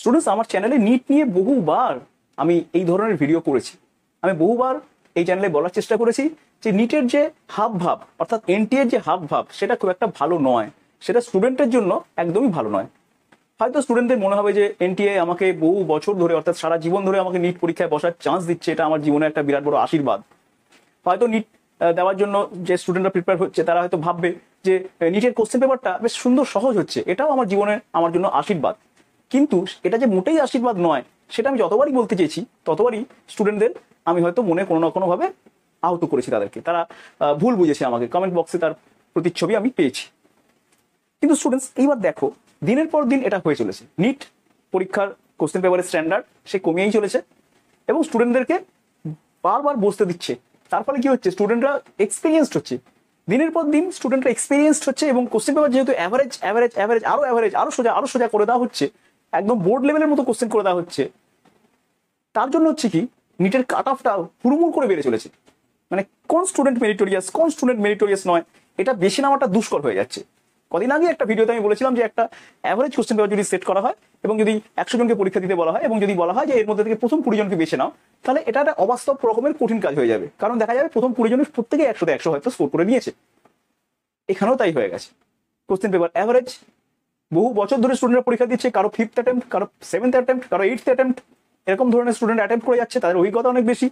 students আমার চ্যানেলে NEET নিয়ে বহুবার আমি এই ধরনের ভিডিও করেছি আমি বহুবার এই চ্যানেলে বলার চেষ্টা করেছি যে নিটের যে হাব ভাব অর্থাৎ এনটিএর যে হাব ভাব সেটা খুব একটা ভালো নয় সেটা স্টুডেন্টের জন্য একদমই ভালো নয় হয়তো স্টুডেন্টদের মনে হবে যে এনটিএ আমাকে বহু বছর ধরে অর্থাৎ সারা জীবন ধরে আমাকে নিট পরীক্ষায় বসার চান্স দিচ্ছে এটা আমার জীবনে একটা বিরাট বড় আশীর্বাদ হয়তো নিট দেওয়ার জন্য যে স্টুডেন্টরা প্রিপেয়ার হচ্ছে তারা হয়তো ভাববে যে নিটের কোশ্চেন পেপারটা বেশ সুন্দর সহজ হচ্ছে এটাও আমার জীবনে আমার জন্য আশীর্বাদ কিন্তু এটা যে মোটেই আশীর্বাদ নয় সেটা আমি যতবারই বলতে চেয়েছি ততবারই স্টুডেন্টদের আমি হয়তো মনে কোনো না কোনোভাবে আহত করেছি তাদেরকে তারা ভুল বুঝেছে আমাকে কমেন্ট বক্সে তার প্রতিচ্ছবি আমি পেয়েছি কিন্তু স্টুডেন্টস এইবার দেখো দিনের পর দিন এটা হয়ে চলেছে নিট পরীক্ষার কোশ্চেন পেপারের স্ট্যান্ডার্ড সে কমিয়েই চলেছে এবং স্টুডেন্টদেরকে বারবার বসতে দিচ্ছে তার ফলে কি হচ্ছে স্টুডেন্টরা এক্সপিরিয়েন্সড হচ্ছে দিনের পর দিন স্টুডেন্টরা এক্সপিরিয়েন্সড হচ্ছে এবং কোশ্চেন পেপার যেহেতু অ্যাভারেজ অ্যাভারেজ অ্যাভারেজ আরও অ্যাভারেজ আরও সোজা আরও সোজা করে দেওয়া হচ্ছে একদম বোর্ড লেভেলের মতো কোশ্চেন করে দেওয়া হচ্ছে তার জন্য হচ্ছে কি নিটের কাট অফটা হুড়মুড় করে বেড়ে চলেছে মানে কোন স্টুডেন্ট মেরিটোরিয়াস কোন স্টুডেন্ট মেরিটোরিয়াস নয় এটা বেশি নামাটা দুষ্কর হয়ে যাচ্ছে কদিন আগে একটা ভিডিওতে আমি বলেছিলাম যে একটা অ্যাভারেজ কোশ্চেন পেপার যদি সেট করা হয় এবং যদি একশো জনকে পরীক্ষা দিতে বলা হয় এবং যদি বলা হয় যে এর মধ্যে থেকে প্রথম কুড়ি জনকে বেছে নাও তাহলে এটা একটা অবাস্তব রকমের কঠিন কাজ হয়ে যাবে কারণ দেখা যাবে প্রথম কুড়ি জনের প্রত্যেকে একশো একশো হয়তো স্কোর করে নিয়েছে এখানেও তাই হয়ে গেছে কোশ্চেন পেপার অ্যাভারেজ বহু বছর ধরে স্টুডেন্ট পরীক্ষা দিচ্ছে কারো ফিফথ অ্যাটেম্প কারো সেভেন্থ অ্যাটেম্প কারো এইটথ অ্যাটেম্প এরকম ধরনের স্টুডেন্ট অ্যাটেম্প করে যাচ্ছে তাদের অভিজ্ঞতা অনেক বেশি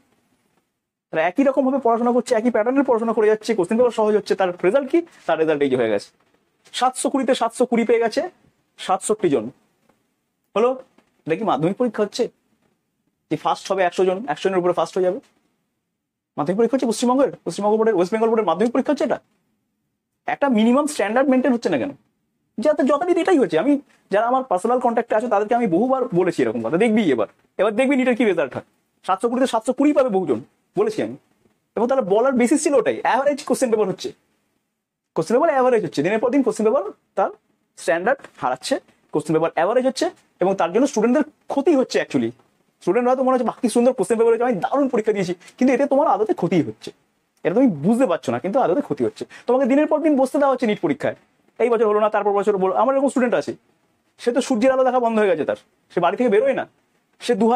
তারা একই রকমভাবে পড়াশোনা করছে একই প্যাটার্নের পড়াশোনা করে যাচ্ছে কোশ্চেন পেপার সহজ হচ্ছে তার রেজাল্ট কি তার রেজাল্ট এই হয়ে গেছে সাতশো কুড়িতে সাতশো কুড়ি পেয়ে গেছে সাতষট্টি জন হলো এটা কি মাধ্যমিক পরীক্ষা হচ্ছে যে ফার্স্ট হবে একশো জন একশো জনের উপরে ফার্স্ট হয়ে যাবে মাধ্যমিক পরীক্ষা হচ্ছে পশ্চিমবঙ্গের পশ্চিমবঙ্গ বোর্ডের ওয়েস্ট বেঙ্গল বোর্ডের মাধ্যমিক পরীক্ষা হচ্ছে এটা একটা মিনিমাম স্ট্যান্ডার্ড মেনটেন হচ্ছে না কেন যাতে যথারীতি এটাই হয়েছে আমি যারা আমার পার্সোনাল কন্ট্যাক্টে আছে তাদেরকে আমি বহুবার বলেছি এরকম কথা দেখবি এবার এবার দেখবি নিটের কি রেজাল্ট হয় সাতশো কুড়িতে সাতশো কুড়ি পাবে বহুজন বলেছি আমি এবং তারা বলার বেসিস ছিল ওটাই অ্যাভারেজ কোশ্চেন পেপার হচ্ছে কোশ্চেন পেপার অ্যাভারেজ হচ্ছে দিনের পর দিন কোশ্চেন পেপার তার স্ট্যান্ডার্ড হারাচ্ছে কোশ্চেন পেপার অ্যাভারেজ হচ্ছে এবং তার জন্য স্টুডেন্টদের ক্ষতি হচ্ছে অ্যাকচুয়ালি স্টুডেন্টরা তো মনে হচ্ছে বাকি সুন্দর কোশ্চেন পেপার হয়েছে আমি দারুণ পরীক্ষা দিয়েছি কিন্তু এতে তোমার আদতে ক্ষতি হচ্ছে এটা তুমি বুঝতে পারছো না কিন্তু আদতে ক্ষতি হচ্ছে তোমাকে দিনের পর দিন বসতে দেওয়া হচ্ছে নিট পরীক্ষায় এই বছর হলো না তারপর বছর বলো আমার এরকম স্টুডেন্ট আছে সে তো সূর্যের আলো দেখা বন্ধ হয়ে গেছে তার সে বাড়ি থেকে বেরোয় না সে দু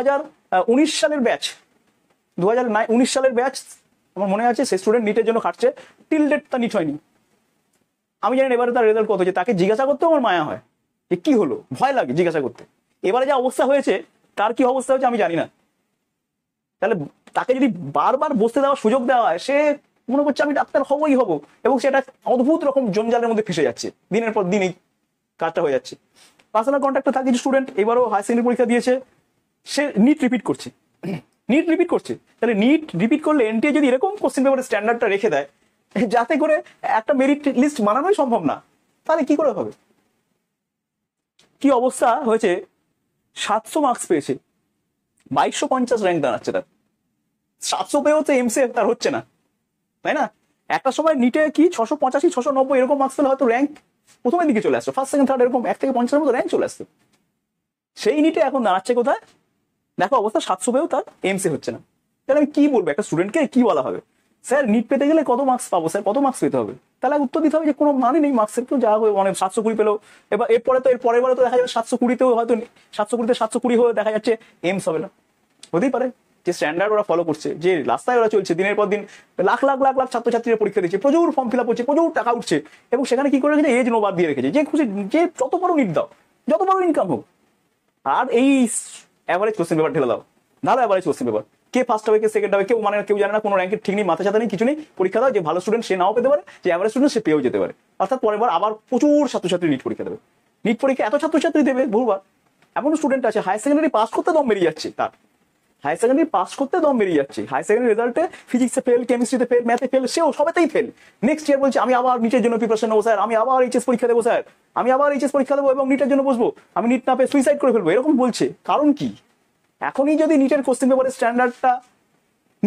সালের ব্যাচ দু সালের ব্যাচ আমার মনে আছে সে স্টুডেন্ট নিটের জন্য খাটছে টিল ডেট তা নিট হয়নি আমি জানি এবারে তার রেজাল্ট কত হচ্ছে তাকে জিজ্ঞাসা করতেও আমার মায়া হয় যে কি হলো ভয় লাগে জিজ্ঞাসা করতে এবারে যা অবস্থা হয়েছে তার কি অবস্থা হয়েছে আমি জানি না তাহলে তাকে যদি বারবার বসতে দেওয়ার সুযোগ দেওয়া হয় সে মনে করছে আমি ডাক্তার হবই হব এবং সেটা অদ্ভুত রকম জঞ্জালের মধ্যে ফেসে যাচ্ছে দিনের পর দিনই কাজটা হয়ে যাচ্ছে পার্সোনাল কন্ট্যাক্টে থাকে স্টুডেন্ট এবারও হায়ার সেকেন্ডারি পরীক্ষা দিয়েছে সে নিট রিপিট করছে নিট রিপিট করছে তাহলে নিট রিপিট করলে এনটিএ যদি এরকম কোশ্চেন পেপারের স্ট্যান্ডার্ডটা রেখে দেয় যাতে করে একটা মেরিট লিস্ট মানানোই সম্ভব না তাহলে কি করে হবে কি অবস্থা হয়েছে সাতশো মার্কস পেয়েছে বাইশশো পঞ্চাশ র্যাঙ্ক দাঁড়াচ্ছে তার সাতশো পেয়েও তো এমসিএফ তার হচ্ছে না তাই না একটা সময় নিটে কি ছশো পঁচাশি ছশো নব্বই এরকম মার্কস পেলে হয়তো র্যাঙ্ক প্রথমের দিকে চলে আসতো ফার্স্ট সেকেন্ড থার্ড এরকম এক থেকে পঞ্চাশের মতো র্যাঙ্ক চলে আসতো সেই নিটে এখন দাঁড়াচ্ছে কোথায় দেখো অবস্থা সাতশো পেয়েও তার এমসি হচ্ছে না তাহলে আমি কি বলবো একটা স্টুডেন্টকে কি বলা হবে স্যার নিট পেতে গেলে কত মার্কস পাবো স্যার কত মার্কস পেতে হবে তাহলে উত্তর দিতে হবে যে কোনো মানে নেই মার্কসের কেউ যা হবে মানে সাতশো কুড়ি পেলো এবার এরপরে তো এরপরে বারে তো দেখা যাবে সাতশো কুড়িতেও হয়তো সাতশো কুড়িতে সাতশো কুড়ি হয়ে দেখা যাচ্ছে এমস হবে না হতেই পারে যে স্ট্যান্ডার্ড ওরা ফলো করছে যে রাস্তায় ওরা চলছে দিনের পর দিন লাখ লাখ লাখ লাখ ছাত্রছাত্রীরা পরীক্ষা দিচ্ছে প্রচুর ফর্ম ফিল আপ হচ্ছে প্রচুর টাকা উঠছে এবং সেখানে কি করে রেখেছে এজ নোবাদ দিয়ে রেখেছে যে খুশি যে যত বড় নিট দাও যত বড় ইনকাম হোক আর এই অ্যাভারেজ কোশ্চেন পেপার ঠেলে দাও ভালো অ্যাভারেজ কোশ্চেন পেপার কে ফার্স্ট হবে কে সেকেন্ড হবে কেউ মানে কেউ জানে না কোনো র্যাঙ্কের ঠিক নেই মাথা সাথে নেই কিছু নেই পরীক্ষা দাও যে ভালো স্টুডেন্ট সে নাও পেতে পারে যে অ্যাভারেজ স্টুডেন্ট সে পেয়েও যেতে পারে অর্থাৎ পরের বার আবার প্রচুর ছাত্রছাত্রী নিট পরীক্ষা দেবে নিট পরীক্ষা এত ছাত্রছাত্রী দেবে বহুবার এমন স্টুডেন্ট আছে হায়ার সেকেন্ডারি পাস করতে দম বেরিয়ে যাচ্ছে তার হায়ার সেকেন্ডারি পাস করতে দম বেরিয়ে যাচ্ছে হায়ার সেকেন্ডারি রেজাল্টে ফিজিক্সে ফেল কেমিস্ট্রিতে ফেল ম্যাথে ফেল সেও সবেতেই ফেল নেক্সট ইয়ার বলছে আমি আবার নিচের জন্য প্রিপারেশন নেবো স্যার আমি আবার এইচএস পরীক্ষা দেবো স্যার আমি আবার এইচএস পরীক্ষা দেবো এবং নিটের জন্য বসবো আমি নিট না পেয়ে সুইসাইড করে ফেলবো এরকম বলছে কারণ কি এখনই যদি নিটের কোশ্চেন পেপারের স্ট্যান্ডার্ডটা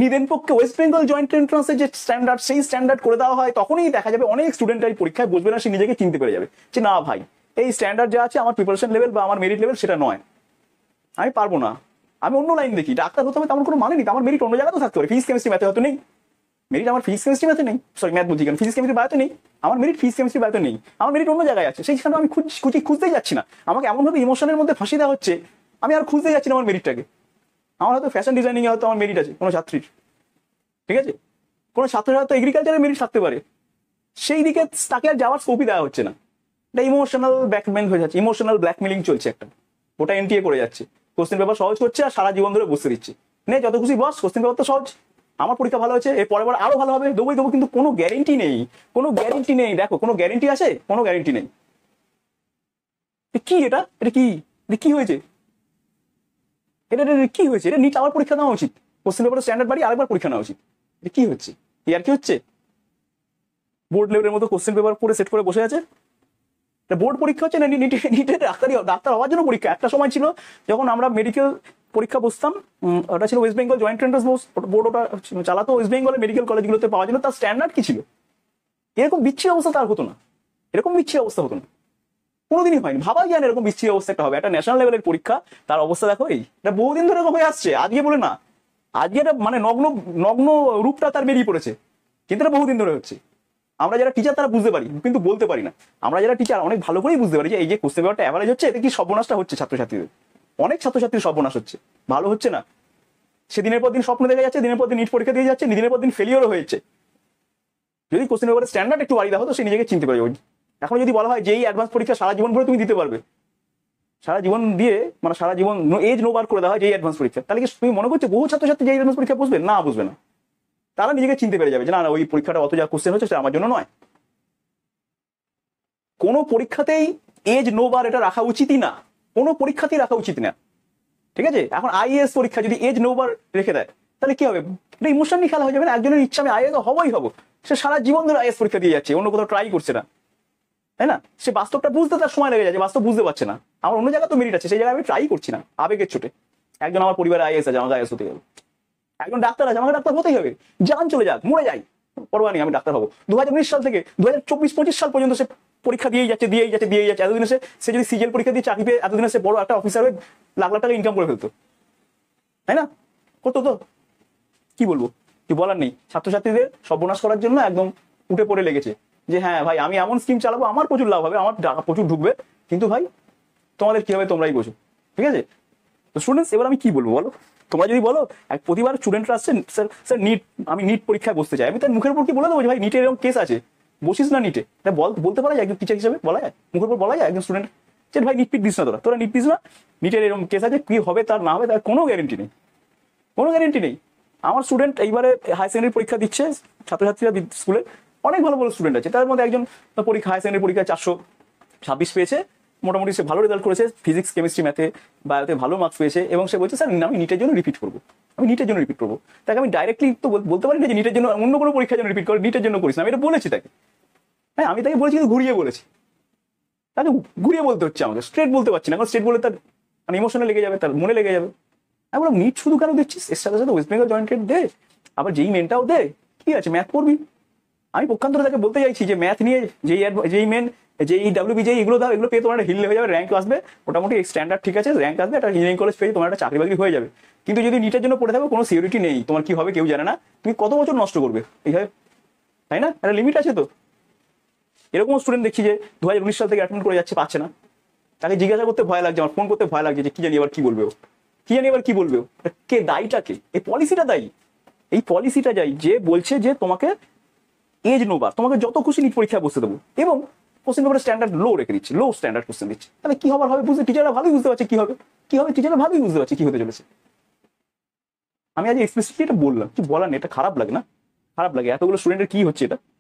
নিদেন পক্ষে ওয়েস্ট বেঙ্গল জয়েন্ট এন্ট্রান্সের যে স্ট্যান্ডার্ড সেই স্ট্যান্ডার্ড করে দেওয়া হয় তখনই দেখা যাবে অনেক স্টুডেন্ট এই পরীক্ষায় বসবে না সে নিজেকে চিনতে পেরে যাবে যে না ভাই এই স্ট্যান্ডার্ড যা আছে আমার প্রিপারেশন লেভেল বা আমার মেরিট লেভেল সেটা নয় আমি পারবো না আমি অন্য লাইন দেখি ডাক্তার হতে হবে তেমন কোনো মানে নেই আমার মেরিট অন্য জায়গাতেও থাকতে পারে ফিজিক্স কেমিস্ট্রি ম্যাথে হয়তো নেই মেরিট আমার ফিজিক্স কেমিস্ট্রি ম্যাথে নেই সরি ম্যাথ বুঝি কেন ফিজিক্স কেমিস্ট্রি বায়োতে নেই আমার মেরিট ফিজিক্স কেমিস্ট্রি বায়োতে নেই আমার মেরিট অন্য জায়গায় আছে সেই আমি খুঁজি খুঁজতেই যাচ্ছি না আমাকে এমনভাবে ইমোশনের মধ্যে ফাঁসি দেওয়া হচ্ছে আমি আর খুঁজতেই যাচ্ছি না আমার মেরিটটাকে আমার হয়তো ফ্যাশন ডিজাইনিংয়ে হয়তো আমার মেরিট আছে কোনো ছাত্রীর ঠিক আছে কোনো ছাত্রের হয়তো এগ্রিকালচারের মেরিট থাকতে পারে সেই দিকে তাকে আর যাওয়ার স্কোপই দেওয়া হচ্ছে না এটা ইমোশনাল ব্যাকমেল হয়ে যাচ্ছে ইমোশনাল ব্ল্যাকমেলিং চলছে একটা ওটা এনটিএ করে যাচ্ছে কোশ্চেন পেপার সহজ হচ্ছে আর সারা জীবন ধরে বুঝতে দিচ্ছি নে যত খুশি বস কোশ্চেন পেপার তো সহজ আমার পরীক্ষা ভালো হয়েছে এর পরের বার আরো ভালো হবে দেবোই দেবো কিন্তু কোনো গ্যারেন্টি নেই কোনো গ্যারেন্টি নেই দেখো কোনো গ্যারেন্টি আছে কোনো গ্যারেন্টি নেই কি এটা এটা কি এটা কি হয়েছে এটা এটা কি হয়েছে এটা নিট আবার পরীক্ষা নেওয়া উচিত কোশ্চেন পেপারের স্ট্যান্ডার্ড বাড়ি আরেকবার পরীক্ষা নেওয়া উচিত এটা কি হচ্ছে আর কি হচ্ছে বোর্ড লেভেলের মতো কোশ্চেন পেপার পড়ে সেট করে বসে আছে বোর্ড পরীক্ষা হচ্ছে নিটের ডাক্তারি ডাক্তার হওয়ার জন্য পরীক্ষা একটা সময় ছিল যখন আমরা মেডিকেল পরীক্ষা বসতাম ওটা ছিল West Bengal joint entrance board ওটা চালাতো ওয়েস্ট বেঙ্গলের মেডিকেল কলেজগুলোতে পাওয়া যেত তার স্ট্যান্ডার্ড কি ছিল এরকম বিচ্ছি অবস্থা তার হতো না এরকম বিচ্ছি অবস্থা হতো না কোনোদিনই হয়নি ভাবা যায় না এরকম বিচ্ছি অবস্থা একটা হবে একটা ন্যাশনাল লেভেলের পরীক্ষা তার অবস্থা দেখো এই এটা বহুদিন ধরে হয়ে আসছে আজকে বলে না আজকে এটা মানে নগ্ন নগ্ন রূপটা তার বেরিয়ে পড়েছে কিন্তু এটা বহুদিন ধরে হচ্ছে আমরা যারা টিচার তারা বুঝতে পারি কিন্তু বলতে পারি না আমরা যারা টিচার অনেক ভালো করেই বুঝতে পারি যে এই যে কোশ্চেন পেপারটা অ্যাভারেজ হচ্ছে এতে কি সর্বনাশটা হচ্ছে ছাত্রছাত্রীদের অনেক ছাত্রছাত্রীর সর্বনাশ হচ্ছে ভালো হচ্ছে না সে দিনের পর দিন স্বপ্ন দেখা যাচ্ছে দিনের পর দিন নিট পরীক্ষা দিয়ে যাচ্ছে দিনের পর দিন ফেলিওরও হয়েছে যদি কোশ্চেন পেপারের স্ট্যান্ডার্ড একটু বাড়ি দেওয়া হতো সে নিজেকে চিনতে ওই এখন যদি বলা হয় যে এই অ্যাডভান্স পরীক্ষা সারা জীবন ভরে তুমি দিতে পারবে সারা জীবন দিয়ে মানে সারা জীবন এজ নো বার করে দেওয়া হয় যে অ্যাডভান্স পরীক্ষা তাহলে কি তুমি মনে করছো বহু ছাত্রছাত্রী যে অ্যাডভান্স পরীক্ষা বুঝবে না বুঝবে না তারা নিজেকে চিনতে পেরে যাবে যে না না ওই পরীক্ষাটা অত যা কোশ্চেন হচ্ছে সেটা আমার জন্য নয় কোনো পরীক্ষাতেই এজ নো বার এটা রাখা উচিতই না কোনো পরীক্ষাতেই রাখা উচিত না ঠিক আছে এখন আইএস পরীক্ষা যদি এজ নো বার রেখে দেয় তাহলে কি হবে এটা নিয়ে খেলা হয়ে যাবে না একজনের ইচ্ছা আমি আইএস হবই হবো সে সারা জীবন ধরে আইএস পরীক্ষা দিয়ে যাচ্ছে অন্য কোথাও ট্রাই করছে না তাই না সে বাস্তবটা বুঝতে তার সময় লেগে যাচ্ছে বাস্তব বুঝতে পারছে না আমার অন্য জায়গা তো মেরিট আছে সেই জায়গায় আমি ট্রাই করছি না আবেগের ছোটে একজন আমার পরিবারে আইএস আছে আমাকে আইএস হতে গেল একজন ডাক্তার আছে আমাকে ডাক্তার হতেই হবে যান চলে যাক মরে যাই পরোয়া আমি ডাক্তার হবো দু সাল থেকে দু হাজার সাল পর্যন্ত সে পরীক্ষা দিয়েই যাচ্ছে দিয়েই যাচ্ছে দিয়েই যাচ্ছে এতদিনে সে সে যদি সিজিএল পরীক্ষা দিয়ে চাকরি পেয়ে এতদিনে সে বড় একটা অফিসার হয়ে লাখ লাখ টাকা ইনকাম করে ফেলতো তাই না করতো তো কি বলবো কি বলার নেই ছাত্রছাত্রীদের সর্বনাশ করার জন্য একদম উঠে পড়ে লেগেছে যে হ্যাঁ ভাই আমি এমন স্কিম চালাবো আমার প্রচুর লাভ হবে আমার টাকা প্রচুর ঢুকবে কিন্তু ভাই তোমাদের কি হবে তোমরাই বোঝো ঠিক আছে তো স্টুডেন্টস এবার আমি কি বলবো বলো তোমরা যদি বলো এক প্রতিবার স্টুডেন্টরা আসছে স্যার স্যার নিট আমি নিট পরীক্ষায় বসতে চাই আমি তার মুখের উপর কি বলে দেবো যে ভাই নিটের এরকম কেস আছে বসিস না নিটে তা বল বলতে পারা যায় একজন টিচার হিসেবে বলা যায় মুখের উপর বলা যায় একজন স্টুডেন্ট যে ভাই নিট পিট দিস না তোরা তোরা নিট দিস না নিটের এরকম কেস আছে কি হবে তার না হবে তার কোনো গ্যারেন্টি নেই কোনো গ্যারেন্টি নেই আমার স্টুডেন্ট এইবারে হায়ার সেকেন্ডারি পরীক্ষা দিচ্ছে ছাত্রছাত্রীরা স্কুলে অনেক ভালো ভালো স্টুডেন্ট আছে তার মধ্যে একজন পরীক্ষা হায়ার সেকেন্ডারি পরীক্ষা চারশো ছাব্বিশ পেয়েছে মোটামুটি সে ভালো রেজাল্ট করেছে ফিজিক্স কেমিস্ট্রি ম্যাথে বায়োতে ভালো মার্কস পেয়েছে এবং সে বলছে স্যার আমি নিটের জন্য রিপিট করবো আমি নিটের জন্য রিপিট করবো তাকে আমি ডাইরেক্টলি তো বলতে পারি না যে নিটের জন্য অন্য কোনো পরীক্ষার জন্য রিপিট করো নিটের জন্য করিস না আমি এটা বলেছি তাকে হ্যাঁ আমি তাকে বলেছি কিন্তু ঘুরিয়ে বলেছি তাকে ঘুরিয়ে বলতে হচ্ছে আমাকে স্ট্রেট বলতে পারছি না কারণ স্ট্রেট বলে তার মানে ইমোশনে লেগে যাবে তার মনে লেগে যাবে আমি বললাম নিট শুধু কেন দিচ্ছিস এর সাথে সাথে ওয়েস্ট বেঙ্গল জয়েন্টেড দে আবার যেই মেনটাও দে কি আছে ম্যাথ পড়বি আমি পক্ষান্তরে তাকে বলতে চাইছি যে ম্যাথ নিয়ে যেই যেই মেন যে এই ডাব্লিউ বিজে এগুলো দাও এগুলো পেয়ে তোমার একটা হিল হয়ে যাবে র্যাঙ্ক আসবে মোটামুটি স্ট্যান্ডার্ড ঠিক আছে র্যাঙ্ক আসবে একটা ইঞ্জিনিয়ারিং কলেজ পেয়ে তোমার একটা চাকরি বাকরি হয়ে যাবে কিন্তু যদি নিটের জন্য পড়ে থাকো কোনো সিকিউরিটি নেই তোমার কি হবে কেউ জানে না তুমি কত বছর নষ্ট করবে এইভাবে তাই না একটা লিমিট আছে তো এরকম স্টুডেন্ট দেখছি যে দু হাজার উনিশ সাল থেকে অ্যাটেন্ড করে যাচ্ছে পাচ্ছে না তাকে জিজ্ঞাসা করতে ভয় লাগছে আমার ফোন করতে ভয় লাগছে যে কি জানি এবার কি বলবে কি জানি এবার কি বলবে কে দায়ীটা কে এই পলিসিটা দায়ী এই পলিসিটা যাই যে বলছে যে তোমাকে এজ নোবার তোমাকে যত খুশি নিট পরীক্ষা বসে দেবো এবং কোশ্চেন পেপারের স্ট্যান্ডার্ড লো রেখে দিচ্ছে লো স্ট্যান্ডার্ড কোশ্চেন দিচ্ছি তাহলে কি হবার হবে বুঝতে টিচাররা ভালোই বুঝতে পারছে কি হবে কি হবে টিচাররা ভালোই বুঝতে পারছে কি হতে চলেছে আমি আজ এক্সপ্রেসলি এটা বললাম কি বলার নেই এটা খারাপ লাগে না খারাপ লাগে এতগুলো স্টুডেন্টের কি হচ্ছে এটা